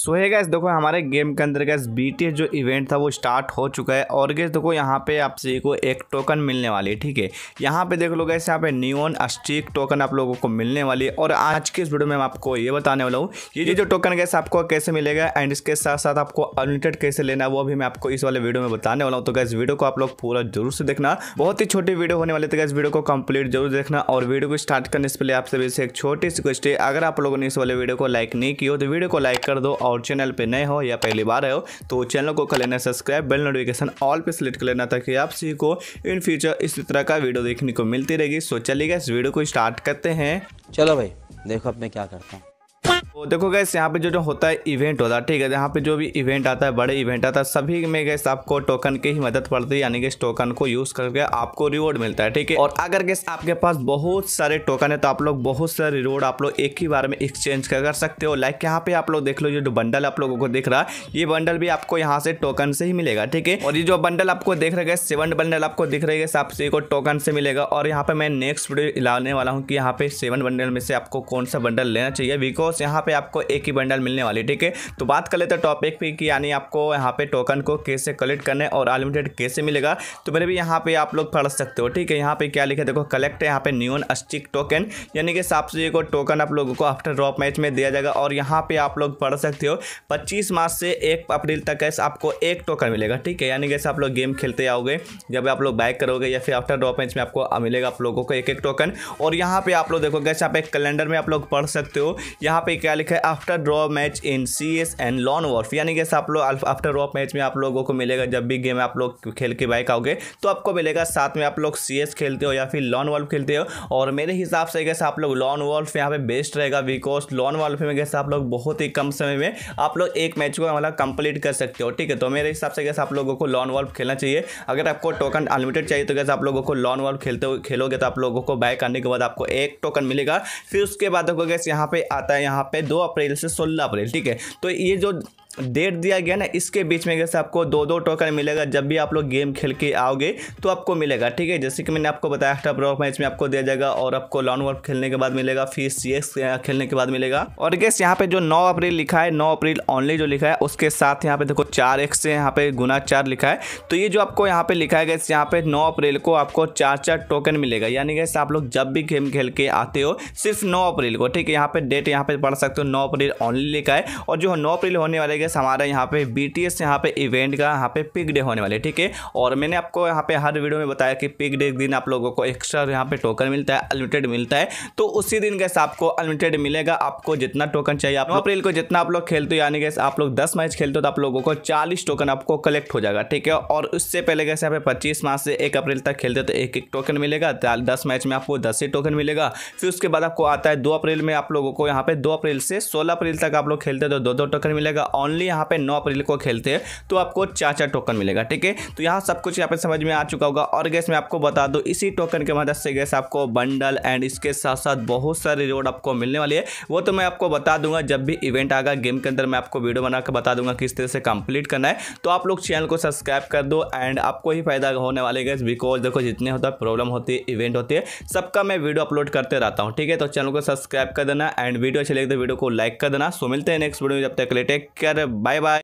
सो है गैस देखो हमारे गेम के अंदर गैस बी जो इवेंट था वो स्टार्ट हो चुका है और गैस देखो यहाँ पे आप सभी को एक टोकन मिलने वाली है ठीक है यहाँ पे देख लो गैस यहाँ पे न्यून अस्टिक टोकन आप लोगों को मिलने वाली है और आज के इस वीडियो में मैं आपको ये बताने वाला हूँ ये जो टोकन गैस आपको कैसे मिलेगा एंड इसके साथ साथ आपको अनलिमिटेड कैसे लेना है वो भी मैं आपको इस वाले वीडियो में बताने वाला हूँ तो गैस वीडियो को आप लोग पूरा जरूर से देखना बहुत ही छोटी वीडियो होने वाली थी गैस वीडियो को कम्प्लीट जरूर देखना और वीडियो को स्टार्ट करने से पहले आप सभी से एक छोटी सी क्वेश्चन अगर आप लोगों ने इस वाले वीडियो को लाइक नहीं किया तो वीडियो को लाइक कर दो और चैनल पर नए हो या पहली बार आए हो तो चैनल को कर लेना सब्सक्राइब बेल नोटिफिकेशन ऑल पे सेलेक्ट कर लेना ताकि आप सभी को इन फ्यूचर इस तरह का वीडियो देखने को मिलती रहेगी सो चलिएगा इस वीडियो को स्टार्ट करते हैं चलो भाई देखो अब मैं क्या करता हूँ तो देखो गैस यहाँ पे जो जो होता है इवेंट होता है ठीक है यहाँ पे जो भी इवेंट आता है बड़े इवेंट आता है सभी में गैस आपको टोकन की ही मदद पड़ती है यानी कि इस टोकन को यूज करके आपको रिवॉर्ड मिलता है ठीक है और अगर गैस आपके पास बहुत सारे टोकन है तो आप लोग बहुत सारे रिवॉर्ड आप लोग एक ही बार में एक्सचेंज कर सकते हो लाइक यहाँ पे आप लोग देख लो जो बंडल आप लोगों को दिख रहा है ये बंडल भी आपको यहाँ से टोकन से ही मिलेगा ठीक है और ये जो बंडल आपको देख रहे गैस सेवन बंडल आपको दिख रहे गैस आपसे को टोकन से मिलेगा और यहाँ पे मैं नेक्स्ट वीडियो लाने वाला हूँ कि यहाँ पे सेवन बंडल में से आपको कौन सा बंडल लेना चाहिए बिकॉज यहाँ पे आपको एक ही बंडल मिलने वाली ठीक है तो बात कर लेते हैं टॉपिक पे कि यानी आपको यहाँ पे टोकन को कैसे कलेक्ट करने और अनलिमिटेड कैसे मिलेगा तो मेरे भी यहाँ पे आप लोग पढ़ सकते हो ठीक है यहाँ पे क्या लिखे देखो कलेक्ट यहाँ पे न्यून अस्टिक टोकन यानी कि साफ से को टोकन आप लोगों को आफ्टर ड्रॉप मैच में दिया जाएगा और यहाँ पे आप लोग पढ़ सकते हो पच्चीस मार्च से एक अप्रैल तक ऐसे आपको एक टोकन मिलेगा ठीक है यानी कैसे आप लोग गेम खेलते आओगे जब आप लोग बाइक करोगे या फिर आफ्टर ड्रॉप मैच में आपको मिलेगा आप लोगों को एक एक टोकन और यहाँ पे आप लोग देखो कैसे आप एक कैलेंडर में आप लोग पढ़ सकते हो यहाँ पे क्या लिखा है after draw match in C S and lawn wharf यानी कि आप लोग आफ्टर ड्रॉ मैच में आप लोगों को मिलेगा जब भी गेम आप लोग खेल के बाइक आओगे तो आपको मिलेगा साथ में आप लोग सी एस खेलते हो या फिर लॉन वॉल्फ खेलते हो और मेरे हिसाब से कैसे आप लोग लॉन वॉल्फ यहाँ पे बेस्ट रहेगा बिकॉज लॉन वॉल्फ में कैसे आप लोग बहुत ही कम समय में आप लोग एक मैच को मतलब कंप्लीट कर सकते हो ठीक है तो मेरे हिसाब से कैसे आप लोगों को लॉन वॉल्फ खेलना चाहिए अगर आपको टोकन अनलिमिटेड चाहिए तो कैसे आप लोगों को लॉन वॉल्फ खेलते खेलोगे तो आप लोगों को बाइक आने के बाद आपको एक टोकन मिलेगा फिर उसके बाद आपको कैसे यहाँ पे आता है यहाँ पे दो अप्रैल से सोलह अप्रैल ठीक है तो ये जो डेट दिया गया ना इसके बीच में जैसे आपको दो दो टोकन मिलेगा जब भी आप लोग गेम खेल के आओगे तो आपको मिलेगा ठीक है जैसे कि मैंने आपको बताया एक्स्ट्रा ब्रॉक मैच में आपको दिया जाएगा और आपको लॉन्ग वर्क खेलने के बाद मिलेगा फिर सी खेलने के बाद मिलेगा और गैस यहाँ पे जो नौ अप्रैल लिखा है नौ अप्रैल ऑनली जो लिखा है उसके साथ यहाँ पे देखो चार एक्स से यहाँ पे गुना चार लिखा है तो ये जो आपको यहाँ पे लिखा है गैस यहाँ पे नौ अप्रैल को आपको चार चार टोकन मिलेगा यानी गैस आप लोग जब भी गेम खेल के आते हो सिर्फ नौ अप्रैल को ठीक है यहाँ पे डेट यहाँ पे पढ़ सकते हो नौ अप्रैल ऑनली लिखा है और जो नौ अप्रैल होने वाले गेस हमारे यहाँ पे बी टी एस यहाँ पे इवेंट का यहाँ पे पिक डे होने वाले ठीक है और मैंने आपको यहाँ पे हर वीडियो में बताया कि पिक डे दिन आप लोगों को एक्स्ट्रा यहाँ पे टोकन मिलता है अनलिमिटेड मिलता है तो उसी दिन गैस आपको अनलिमिटेड मिलेगा आपको जितना टोकन चाहिए आप अप्रैल को जितना आप लोग खेलते हो यानी गैस आप लोग दस मैच खेलते हो तो आप लोगों को चालीस टोकन आपको कलेक्ट हो जाएगा ठीक है और उससे पहले गैस यहाँ पे पच्चीस मार्च से एक अप्रैल तक खेलते तो एक एक टोकन मिलेगा दस मैच में आपको दस ही टोकन मिलेगा फिर उसके बाद आपको आता है दो अप्रैल में आप लोगों को यहाँ पे दो अप्रैल से सोलह अप्रैल तक आप लोग खेलते तो दो दो टोकन मिलेगा ऑन ओनली यहाँ पे नौ अप्रैल को खेलते हैं तो आपको चार चार टोकन मिलेगा ठीक है तो यहाँ सब कुछ यहाँ पे समझ में आ चुका होगा और गैस मैं आपको बता दूँ इसी टोकन के मदद से गैस आपको बंडल एंड इसके साथ साथ बहुत सारे रिवॉर्ड आपको मिलने वाले है वो तो मैं आपको बता दूंगा जब भी इवेंट आगा गेम के अंदर मैं आपको वीडियो बनाकर बता दूंगा किस तरह से कंप्लीट करना है तो आप लोग चैनल को सब्सक्राइब कर दो एंड आपको ही फायदा होने वाले गैस बिकॉज देखो जितने होता है प्रॉब्लम होती है इवेंट होती है सबका मैं वीडियो अपलोड करते रहता हूँ ठीक है तो चैनल को सब्सक्राइब कर देना एंड वीडियो अच्छी लगे तो वीडियो को लाइक कर देना सो मिलते हैं नेक्स्ट वीडियो में जब तक लेटेक कर बाय बाय